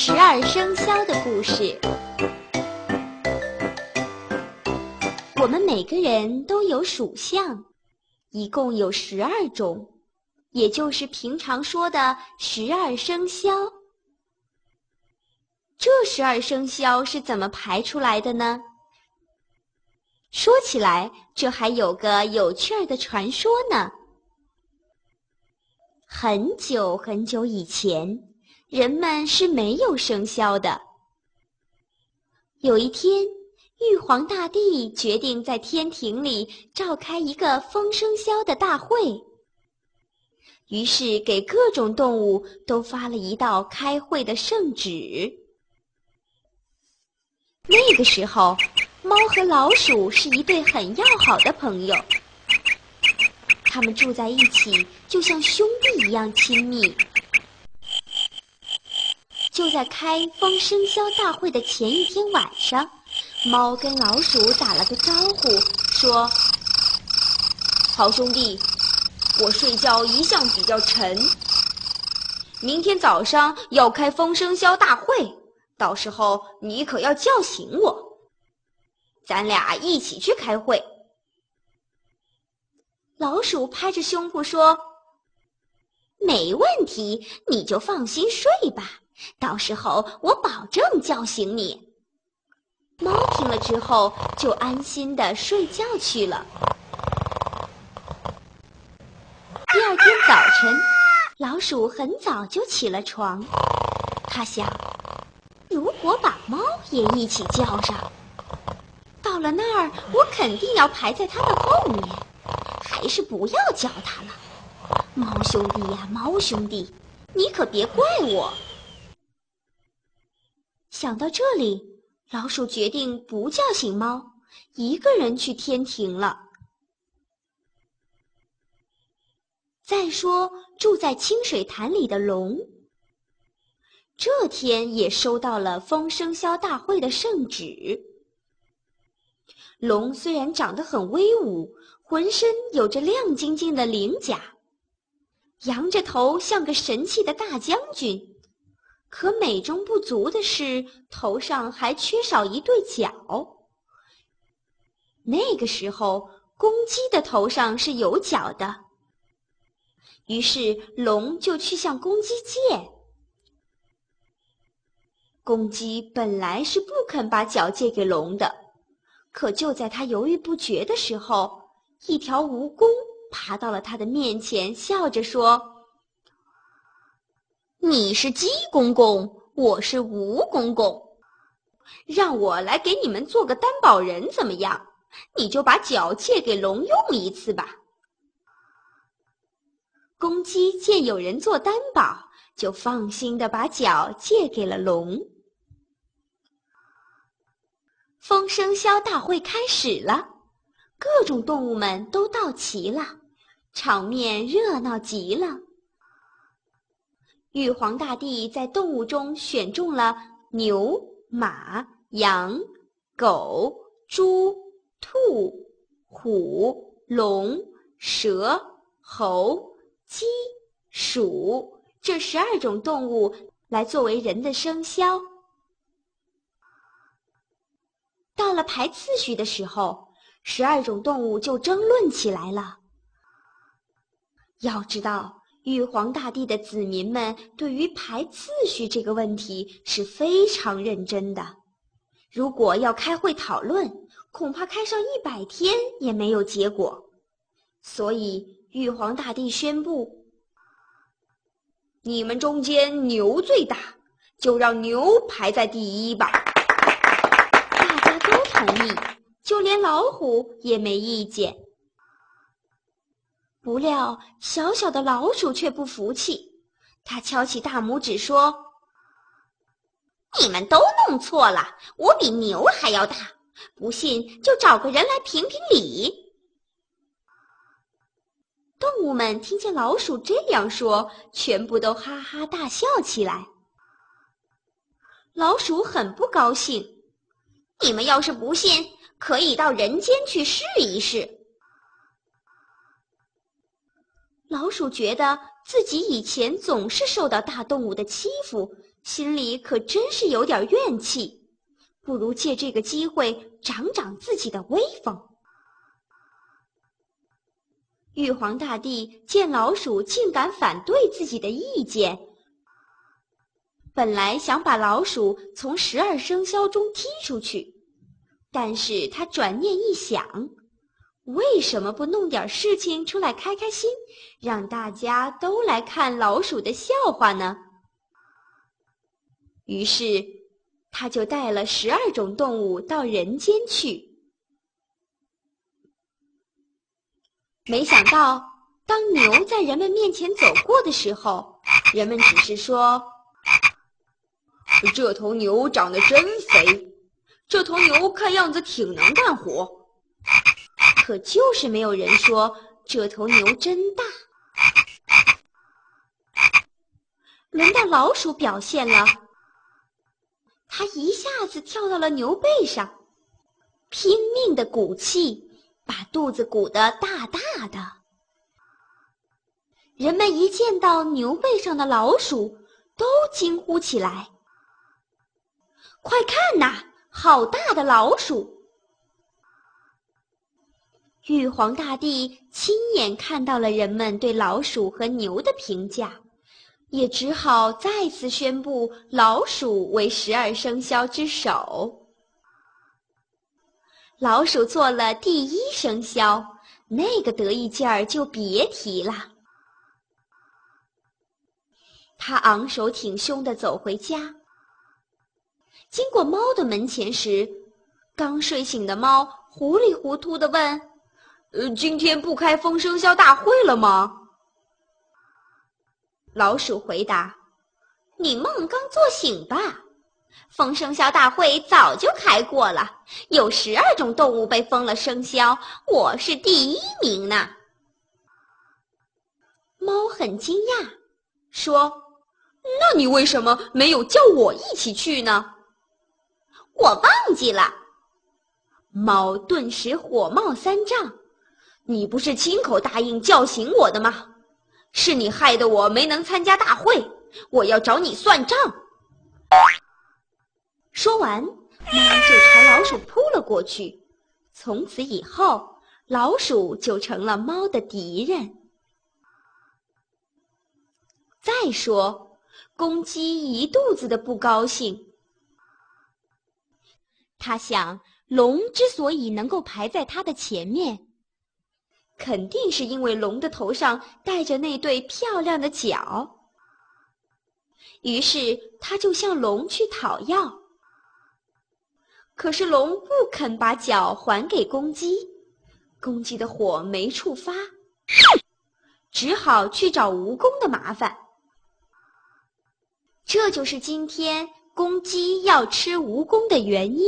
十二生肖的故事，我们每个人都有属相，一共有十二种，也就是平常说的十二生肖。这十二生肖是怎么排出来的呢？说起来，这还有个有趣儿的传说呢。很久很久以前。人们是没有生肖的。有一天，玉皇大帝决定在天庭里召开一个封生肖的大会，于是给各种动物都发了一道开会的圣旨。那个时候，猫和老鼠是一对很要好的朋友，他们住在一起，就像兄弟一样亲密。就在开风生肖大会的前一天晚上，猫跟老鼠打了个招呼，说：“好兄弟，我睡觉一向比较沉，明天早上要开风生肖大会，到时候你可要叫醒我，咱俩一起去开会。”老鼠拍着胸脯说：“没问题，你就放心睡吧。”到时候我保证叫醒你。猫听了之后，就安心的睡觉去了。第二天早晨，老鼠很早就起了床，他想，如果把猫也一起叫上，到了那儿我肯定要排在它的后面。还是不要叫它了。猫兄弟呀，猫兄弟，你可别怪我。想到这里，老鼠决定不叫醒猫，一个人去天庭了。再说住在清水潭里的龙，这天也收到了风生肖大会的圣旨。龙虽然长得很威武，浑身有着亮晶晶的鳞甲，扬着头像个神气的大将军。可美中不足的是，头上还缺少一对角。那个时候，公鸡的头上是有角的。于是，龙就去向公鸡借。公鸡本来是不肯把角借给龙的，可就在他犹豫不决的时候，一条蜈蚣爬到了他的面前，笑着说。你是鸡公公，我是吴公公，让我来给你们做个担保人怎么样？你就把脚借给龙用一次吧。公鸡见有人做担保，就放心的把脚借给了龙。风生肖大会开始了，各种动物们都到齐了，场面热闹极了。玉皇大帝在动物中选中了牛、马、羊、狗、猪、兔、虎、龙、蛇、猴、鸡、鼠这十二种动物来作为人的生肖。到了排次序的时候，十二种动物就争论起来了。要知道。玉皇大帝的子民们对于排次序这个问题是非常认真的，如果要开会讨论，恐怕开上一百天也没有结果。所以玉皇大帝宣布：你们中间牛最大，就让牛排在第一吧。大家都同意，就连老虎也没意见。不料，小小的老鼠却不服气，它敲起大拇指说：“你们都弄错了，我比牛还要大，不信就找个人来评评理。”动物们听见老鼠这样说，全部都哈哈大笑起来。老鼠很不高兴：“你们要是不信，可以到人间去试一试。”老鼠觉得自己以前总是受到大动物的欺负，心里可真是有点怨气。不如借这个机会长长自己的威风。玉皇大帝见老鼠竟敢反对自己的意见，本来想把老鼠从十二生肖中踢出去，但是他转念一想。为什么不弄点事情出来开开心，让大家都来看老鼠的笑话呢？于是，他就带了十二种动物到人间去。没想到，当牛在人们面前走过的时候，人们只是说：“这头牛长得真肥，这头牛看样子挺能干活。”可就是没有人说这头牛真大。轮到老鼠表现了，它一下子跳到了牛背上，拼命的鼓气，把肚子鼓得大大的。人们一见到牛背上的老鼠，都惊呼起来：“快看呐，好大的老鼠！”玉皇大帝亲眼看到了人们对老鼠和牛的评价，也只好再次宣布老鼠为十二生肖之首。老鼠做了第一生肖，那个得意劲儿就别提了。他昂首挺胸地走回家，经过猫的门前时，刚睡醒的猫糊里糊涂地问。呃，今天不开风生肖大会了吗？老鼠回答：“你梦刚做醒吧，风生肖大会早就开过了，有十二种动物被封了生肖，我是第一名呢。”猫很惊讶，说：“那你为什么没有叫我一起去呢？”我忘记了。猫顿时火冒三丈。你不是亲口答应叫醒我的吗？是你害得我没能参加大会，我要找你算账。说完，猫就朝老鼠扑了过去。从此以后，老鼠就成了猫的敌人。再说，公鸡一肚子的不高兴，他想，龙之所以能够排在他的前面。肯定是因为龙的头上戴着那对漂亮的角，于是他就向龙去讨要。可是龙不肯把脚还给公鸡，公鸡的火没处发，只好去找蜈蚣的麻烦。这就是今天公鸡要吃蜈蚣的原因。